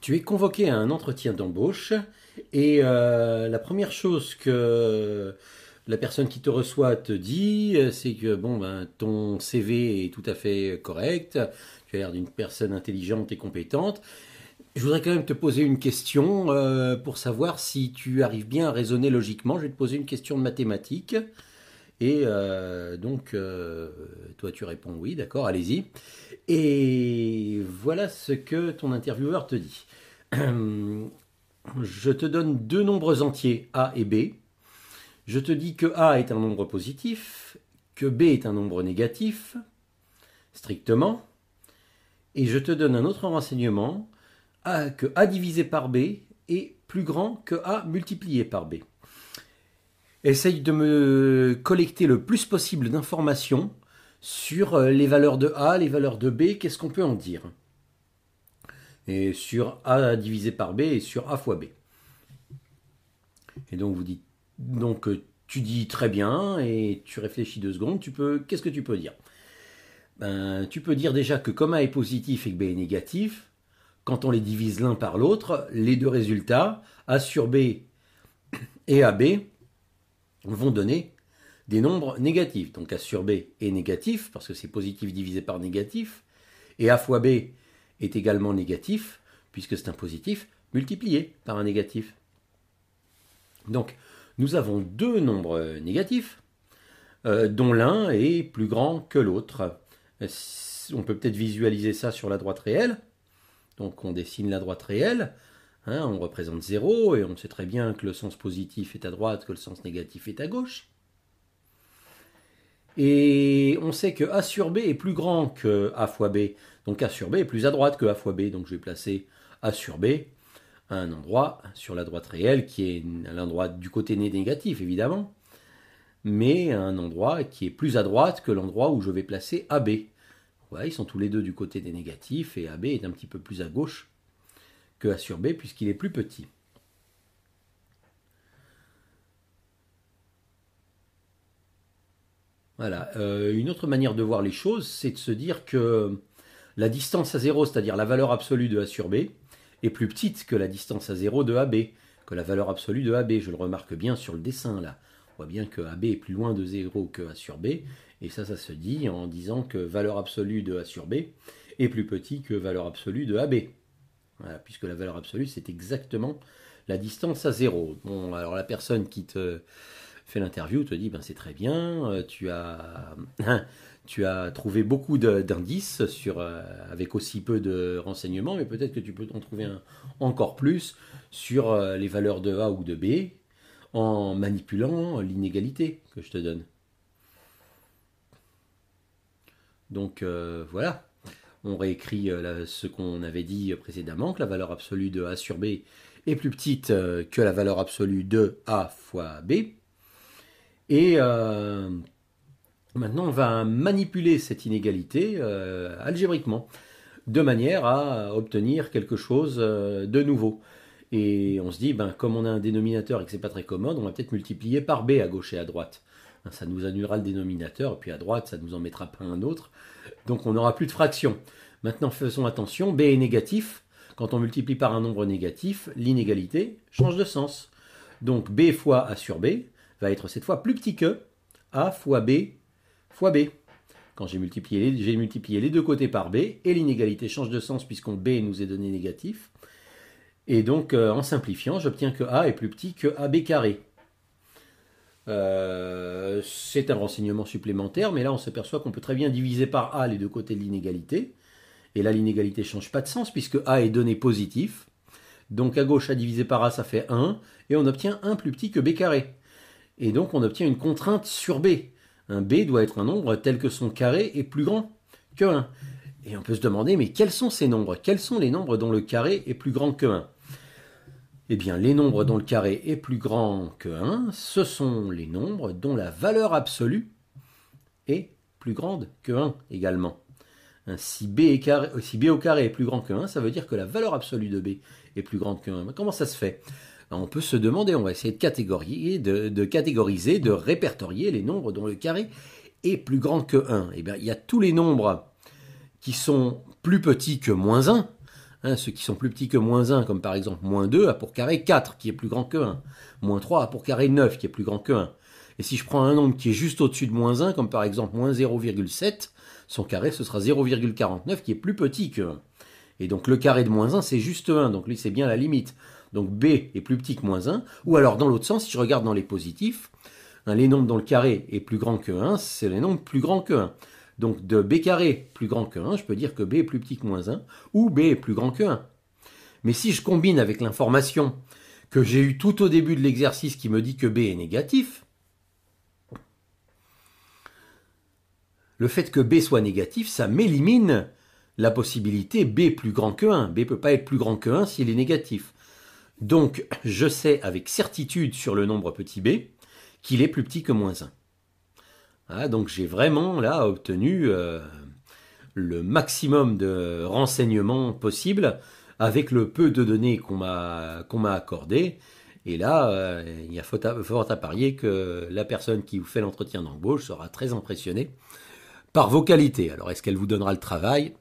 tu es convoqué à un entretien d'embauche et euh, la première chose que la personne qui te reçoit te dit, euh, c'est que bon, ben, ton CV est tout à fait correct, tu as l'air d'une personne intelligente et compétente. Je voudrais quand même te poser une question euh, pour savoir si tu arrives bien à raisonner logiquement. Je vais te poser une question de mathématiques. Et euh, donc, euh, toi, tu réponds oui, d'accord, allez-y. Et voilà ce que ton intervieweur te dit. Je te donne deux nombres entiers, A et B. Je te dis que A est un nombre positif, que B est un nombre négatif, strictement. Et je te donne un autre renseignement, que A divisé par B est plus grand que A multiplié par B essaye de me collecter le plus possible d'informations sur euh, les valeurs de A, les valeurs de B, qu'est-ce qu'on peut en dire Et sur A divisé par B et sur A fois B. Et donc vous dites donc euh, tu dis très bien et tu réfléchis deux secondes, tu peux qu'est-ce que tu peux dire ben, tu peux dire déjà que comme A est positif et que B est négatif, quand on les divise l'un par l'autre, les deux résultats, A sur B et AB, vont donner des nombres négatifs. Donc A sur B est négatif, parce que c'est positif divisé par négatif, et A fois B est également négatif, puisque c'est un positif multiplié par un négatif. Donc nous avons deux nombres négatifs, euh, dont l'un est plus grand que l'autre. Euh, on peut peut-être visualiser ça sur la droite réelle. Donc on dessine la droite réelle. Hein, on représente 0 et on sait très bien que le sens positif est à droite, que le sens négatif est à gauche. Et on sait que A sur B est plus grand que A fois B. Donc A sur B est plus à droite que A fois B. Donc je vais placer A sur B à un endroit sur la droite réelle qui est à l'endroit du côté négatif évidemment. Mais à un endroit qui est plus à droite que l'endroit où je vais placer AB. ils sont tous les deux du côté des négatifs et AB est un petit peu plus à gauche que A sur B puisqu'il est plus petit. Voilà. Euh, une autre manière de voir les choses, c'est de se dire que la distance à 0, c'est-à-dire la valeur absolue de A sur B, est plus petite que la distance à 0 de AB, que la valeur absolue de AB. Je le remarque bien sur le dessin là. On voit bien que AB est plus loin de 0 que A sur B. Et ça, ça se dit en disant que valeur absolue de A sur B est plus petit que valeur absolue de AB puisque la valeur absolue, c'est exactement la distance à zéro. alors la personne qui te fait l'interview te dit, ben c'est très bien, euh, hein, tu as, trouvé beaucoup d'indices euh, avec aussi peu de renseignements, mais peut-être que tu peux en trouver encore plus sur euh, les valeurs de A ou de B en manipulant l'inégalité que je te donne. Donc voilà on réécrit euh, ce qu'on avait dit précédemment, que la valeur absolue de A sur B est plus petite euh, que la valeur absolue de A fois B. Et euh, maintenant, on va manipuler cette inégalité algébriquement, de manière à obtenir quelque chose de nouveau. Et on se dit, ben, comme on a un dénominateur et que c'est pas très commode, on va peut-être multiplier par B à gauche et à droite ça nous annulera le dénominateur, et puis à droite, ça nous en mettra pas un autre. Donc on n'aura plus de fraction. Maintenant, faisons attention, b est négatif. Quand on multiplie par un nombre négatif, l'inégalité change de sens. Donc b fois a sur b va être cette fois plus petit que a fois b fois b. Quand j'ai multiplié, les, multiplié les deux côtés par b, et l'inégalité change de sens puisqu'on b nous est donné négatif. Et donc, euh, en simplifiant, j'obtiens que a est plus petit que ab carré. Euh, c'est un renseignement supplémentaire, mais là on s'aperçoit qu'on peut très bien diviser par A les deux côtés de l'inégalité. Et là l'inégalité ne change pas de sens puisque A est donné positif. Donc à gauche A divisé par A ça fait 1, et on obtient 1 plus petit que B carré. Et donc on obtient une contrainte sur B. Un B doit être un nombre tel que son carré est plus grand que 1. Et on peut se demander, mais quels sont ces nombres Quels sont les nombres dont le carré est plus grand que 1 eh bien, les nombres dont le carré est plus grand que 1, ce sont les nombres dont la valeur absolue est plus grande que 1 également. Euh, si b, au carré est plus grand que 1, ça veut dire que la valeur absolue de b est plus grande que 1. comment ça se fait ben, On peut se demander, on va essayer de catégoriser, de, répertorier les nombres dont le carré est plus grand que 1. Eh bien, il y a tous les nombres qui sont plus petits que moins 1, Hein, ceux qui sont plus petits que moins 1, comme par exemple moins 2, a pour carré 4, qui est plus grand que 1. Moins 3 a pour carré 9, qui est plus grand que 1. Et si je prends un nombre qui est juste au-dessus de moins 1, comme par exemple moins 0,7, son carré, ce sera 0,49, qui est plus petit que 1. Et donc le carré de moins 1, c'est juste 1, donc lui, c'est bien la limite. Donc B est plus petit que moins 1. Ou alors, dans l'autre sens, si je regarde dans les positifs, hein, les nombres dont le carré est plus grand que 1, c'est les nombres plus grands que 1 donc de b carré plus grand que 1, je peux dire que b est plus petit que moins 1, ou b est plus grand que 1. Mais si je combine avec l'information que j'ai eue tout au début de l'exercice qui me dit que b est négatif, le fait que b soit négatif, ça m'élimine la possibilité b plus grand que 1. b ne peut pas être plus grand que 1 s'il est négatif. Donc je sais avec certitude sur le nombre petit b qu'il est plus petit que moins 1. Ah, donc j'ai vraiment là obtenu euh, le maximum de renseignements possible avec le peu de données qu'on m'a qu'on m'a accordé. Et là, euh, il y a fort à, parier que la personne qui vous fait l'entretien d'embauche sera très impressionnée par vos qualités. Alors est-ce qu'elle vous donnera le travail